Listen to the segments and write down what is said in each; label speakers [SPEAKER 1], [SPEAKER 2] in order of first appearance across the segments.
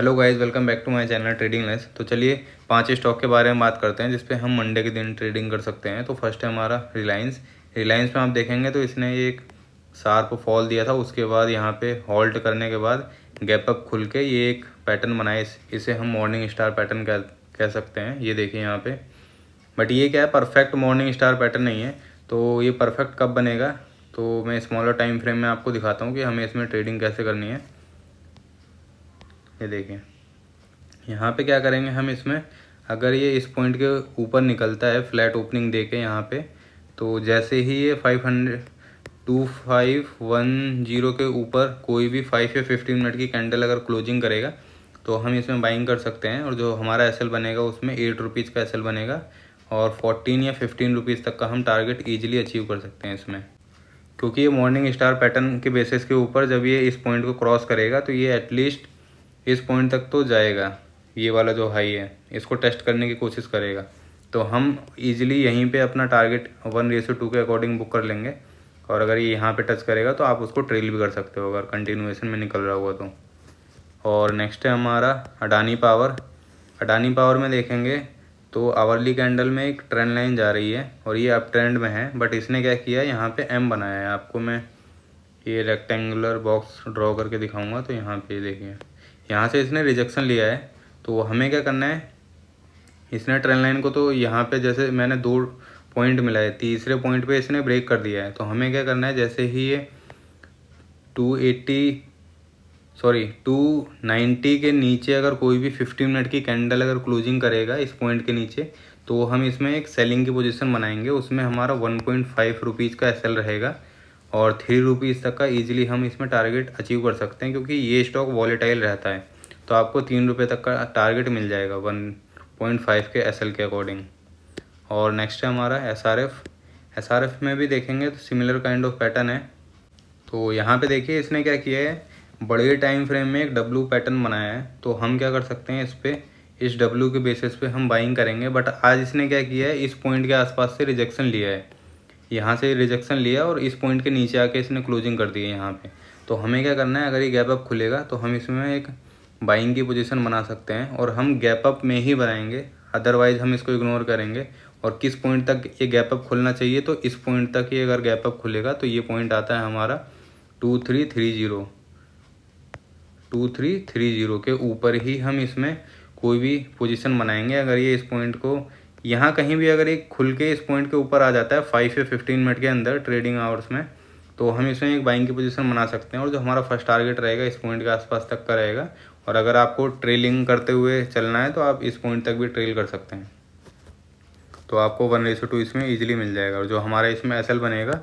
[SPEAKER 1] hello guys welcome back to my channel Trading Lens तो चलिए पांच स्टॉक के बारे में बात करते हैं जिसपे हम मंडे के दिन ट्रेडिंग कर सकते हैं तो फर्स्ट है हमारा रिलायंस रिलायंस में आप देखेंगे तो इसने एक शार्प फॉल दिया था उसके बाद यहाँ पे हॉल्ट करने के बाद गैप अप खुल के ये एक पैटर्न बनाए इसे हम मॉर्निंग स्टार पैटर्न कह कह सकते हैं ये देखिए यहाँ पर बट ये क्या है परफेक्ट मॉर्निंग स्टार पैटर्न नहीं है तो ये परफेक्ट कब बनेगा तो मैं स्मॉलर टाइम फ्रेम में आपको दिखाता हूँ कि हमें इसमें ट्रेडिंग कैसे करनी है ये देखें यहाँ पे क्या करेंगे हम इसमें अगर ये इस पॉइंट के ऊपर निकलता है फ्लैट ओपनिंग दे के यहाँ पर तो जैसे ही ये five hundred two five one zero के ऊपर कोई भी फाइव या फिफ्टीन मिनट की कैंडल अगर क्लोजिंग करेगा तो हम इसमें बाइंग कर सकते हैं और जो हमारा एस बनेगा उसमें एट रुपीज़ का एस बनेगा और फोर्टीन या फिफ्टीन रुपीज़ तक का हम टारगेट ईजिली अचीव कर सकते हैं इसमें क्योंकि ये मॉर्निंग स्टार पैटर्न के बेसिस के ऊपर जब ये इस पॉइंट को क्रॉस करेगा तो ये एटलीस्ट इस पॉइंट तक तो जाएगा ये वाला जो हाई है इसको टेस्ट करने की कोशिश करेगा तो हम इजीली यहीं पे अपना टारगेट वन रेसो टू के अकॉर्डिंग बुक कर लेंगे और अगर ये यहाँ पे टच करेगा तो आप उसको ट्रेल भी कर सकते हो अगर कंटिन्यूएशन में निकल रहा होगा तो और नेक्स्ट है हमारा अडानी पावर अडानी पावर में देखेंगे तो आवरली कैंडल में एक ट्रेंड लाइन जा रही है और ये अब ट्रेंड में है बट इसने क्या किया यहाँ पर एम बनाया है आपको मैं ये रेक्टेंगुलर बॉक्स ड्रॉ करके दिखाऊंगा तो यहाँ पे देखिए यहाँ से इसने रिजेक्शन लिया है तो हमें क्या करना है इसने ट्रेन लाइन को तो यहाँ पे जैसे मैंने दो पॉइंट मिला है तीसरे पॉइंट पे इसने ब्रेक कर दिया है तो हमें क्या करना है जैसे ही ये 280 सॉरी 290 के नीचे अगर कोई भी फिफ्टी मिनट की कैंडल अगर क्लोजिंग करेगा इस पॉइंट के नीचे तो हम इसमें एक सेलिंग की पोजिशन बनाएंगे उसमें हमारा वन पॉइंट का एस रहेगा और थ्री रुपीज़ तक का ईजिली हम इसमें टारगेट अचीव कर सकते हैं क्योंकि ये स्टॉक वॉलेटाइल रहता है तो आपको तीन रुपये तक का टारगेट मिल जाएगा वन पॉइंट फाइव के एस के अकॉर्डिंग और नेक्स्ट है हमारा S R F S R F में भी देखेंगे तो सिमिलर काइंड ऑफ पैटर्न है तो यहाँ पे देखिए इसने क्या किया है बड़े टाइम फ्रेम में एक डब्लू पैटर्न बनाया है तो हम क्या कर सकते हैं इस पर इस डब्लू के बेसिस पे हम बाइंग करेंगे बट आज इसने क्या किया है इस पॉइंट के आसपास से रिजेक्शन लिया है यहाँ से रिजेक्शन लिया और इस पॉइंट के नीचे आके इसने क्लोजिंग कर दी है यहाँ पे तो हमें क्या करना है अगर ये गैप अप खुलेगा तो हम इसमें एक बाइंग की पोजीशन बना सकते हैं और हम गैप अप में ही बनाएंगे अदरवाइज़ हम इसको इग्नोर करेंगे और किस पॉइंट तक ये गैप अप खुलना चाहिए तो इस पॉइंट तक ये अगर गैप अप खुलेगा तो ये पॉइंट आता है हमारा two three three zero two three three zero के ऊपर ही हम इसमें कोई भी पोजिशन बनाएंगे अगर ये इस पॉइंट को यहाँ कहीं भी अगर एक खुल के इस पॉइंट के ऊपर आ जाता है फाइव या फिफ्टीन मिनट के अंदर ट्रेडिंग आवर्स में तो हम इसमें एक बाइंग की पोजीशन बना सकते हैं और जो हमारा फर्स्ट टारगेट रहेगा इस पॉइंट के आसपास तक का रहेगा और अगर आपको ट्रेलिंग करते हुए चलना है तो आप इस पॉइंट तक भी ट्रेल कर सकते हैं तो आपको वन रेसो टू इसमें ईजिली मिल जाएगा और जो हमारा इसमें एस बनेगा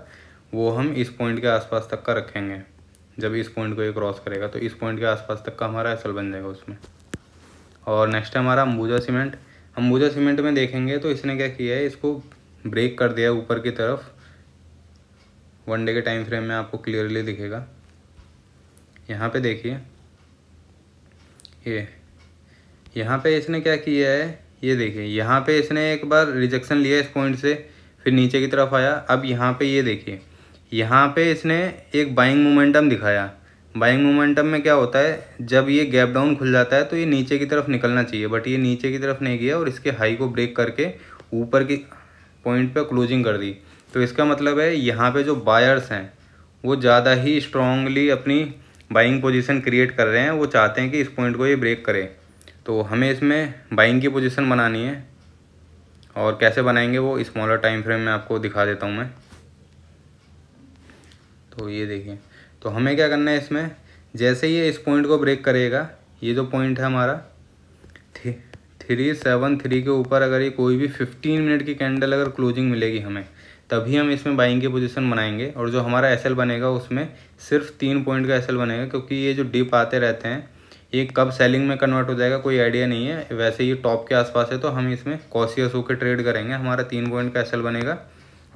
[SPEAKER 1] वो हम इस पॉइंट के आसपास तक का रखेंगे जब इस पॉइंट को ये क्रॉस करेगा तो इस पॉइंट के आसपास तक का हमारा एस बन जाएगा उसमें और नेक्स्ट है हमारा अम्बूजा सीमेंट अंबुजा सीमेंट में देखेंगे तो इसने क्या किया है इसको ब्रेक कर दिया ऊपर की तरफ वन डे के टाइम फ्रेम में आपको क्लियरली दिखेगा यहाँ पे देखिए ये यहाँ पे इसने क्या किया है ये देखिए यहाँ पे इसने एक बार रिजेक्शन लिया इस पॉइंट से फिर नीचे की तरफ आया अब यहाँ पे ये देखिए यहाँ पे इसने एक बाइंग मोमेंटम दिखाया बाइंग मोमेंटम में क्या होता है जब ये गैप डाउन खुल जाता है तो ये नीचे की तरफ निकलना चाहिए बट ये नीचे की तरफ नहीं गया और इसके हाई को ब्रेक करके ऊपर की पॉइंट पर क्लोजिंग कर दी तो इसका मतलब है यहाँ पे जो बायर्स हैं वो ज़्यादा ही स्ट्रांगली अपनी बाइंग पोजिशन क्रिएट कर रहे हैं वो चाहते हैं कि इस पॉइंट को ये ब्रेक करें तो हमें इसमें बाइंग की पोजिशन बनानी है और कैसे बनाएंगे वो स्मॉलर टाइम फ्रेम में आपको दिखा देता हूँ मैं तो ये देखिए तो हमें क्या करना है इसमें जैसे ही ये इस पॉइंट को ब्रेक करेगा ये जो पॉइंट है हमारा थ्री सेवन थ्री के ऊपर अगर ये कोई भी फिफ्टीन मिनट की कैंडल अगर क्लोजिंग मिलेगी हमें तभी हम इसमें बाइंग की पोजीशन बनाएंगे और जो हमारा एस बनेगा उसमें सिर्फ तीन पॉइंट का एस बनेगा क्योंकि ये जो डिप आते रहते हैं ये कब सेलिंग में कन्वर्ट हो जाएगा कोई आइडिया नहीं है वैसे ये टॉप के आसपास है तो हम इसमें कॉशियस होकर ट्रेड करेंगे हमारा तीन पॉइंट का एस बनेगा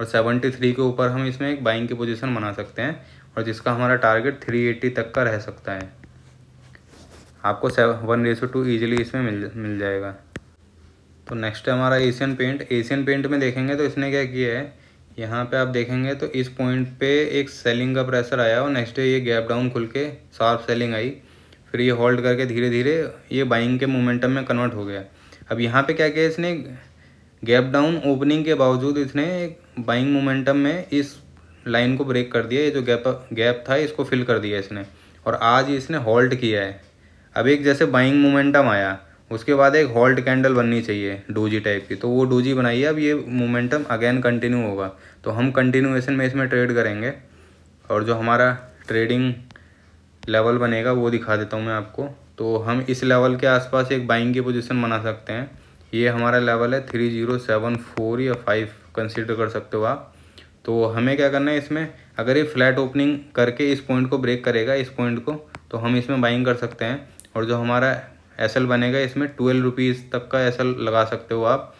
[SPEAKER 1] और सेवेंटी थ्री के ऊपर हम इसमें एक बाइंग की पोजीशन बना सकते हैं और जिसका हमारा टारगेट 380 तक का रह सकता है आपको वन रेसो टू ईजिली इसमें मिल मिल जाएगा तो नेक्स्ट है हमारा एशियन पेंट एशियन पेंट में देखेंगे तो इसने क्या किया है यहाँ पे आप देखेंगे तो इस पॉइंट पे एक सेलिंग का प्रेशर आया और नेक्स्ट डे ये गैप डाउन खुल के शार्प सेलिंग आई फिर ये होल्ड करके धीरे धीरे ये बाइंग के मोमेंटम में कन्वर्ट हो गया अब यहाँ पे क्या किया इसने गैप डाउन ओपनिंग के बावजूद इसने बाइंग मोमेंटम में इस लाइन को ब्रेक कर दिया ये जो गैप गैप था इसको फिल कर दिया इसने और आज इसने हॉल्ट किया है अब एक जैसे बाइंग मोमेंटम आया उसके बाद एक हॉल्ट कैंडल बननी चाहिए डूजी टाइप की तो वो डूजी बनाइए अब ये मोमेंटम अगेन कंटिन्यू होगा तो हम कंटिन्यूएसन में इसमें ट्रेड करेंगे और जो हमारा ट्रेडिंग लेवल बनेगा वो दिखा देता हूँ मैं आपको तो हम इस लेवल के आसपास एक बाइंग की पोजिशन बना सकते हैं ये हमारा लेवल है थ्री जीरो सेवन फोर या फाइव कंसिडर कर सकते हो आप तो हमें क्या करना है इसमें अगर ये फ्लैट ओपनिंग करके इस पॉइंट को ब्रेक करेगा इस पॉइंट को तो हम इसमें बाइंग कर सकते हैं और जो हमारा एस बनेगा इसमें ट्वेल्व रुपीज़ तक का एस लगा सकते हो आप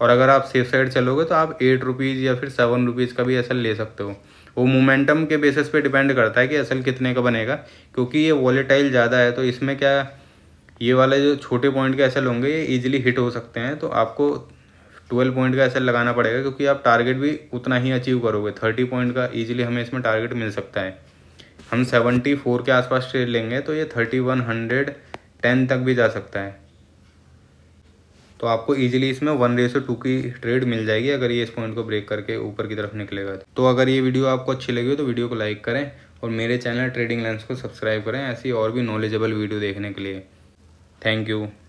[SPEAKER 1] और अगर आप सेफ साइड चलोगे तो आप एट रुपीज़ या फिर सेवन रुपीज़ का भी एस ले सकते हो वो मोमेंटम के बेसिस पे डिपेंड करता है कि असल कितने का बनेगा क्योंकि ये वॉलेटाइल ज़्यादा है तो इसमें क्या ये वाले जो छोटे पॉइंट के एस होंगे ये ईजिली हिट हो सकते हैं तो आपको ट्वेल्व पॉइंट का ऐसा लगाना पड़ेगा क्योंकि आप टारगेट भी उतना ही अचीव करोगे थर्टी पॉइंट का ईजिली हमें इसमें टारगेट मिल सकता है हम सेवेंटी फोर के आसपास ट्रेड लेंगे तो ये थर्टी वन हंड्रेड टेन तक भी जा सकता है तो आपको इजीली इसमें वन रेसो टू की ट्रेड मिल जाएगी अगर ये इस पॉइंट को ब्रेक करके ऊपर की तरफ निकलेगा तो अगर ये वीडियो आपको अच्छी लगी हो तो वीडियो को लाइक करें और मेरे चैनल ट्रेडिंग लेंस को सब्सक्राइब करें ऐसी और भी नॉलेजेबल वीडियो देखने के लिए थैंक यू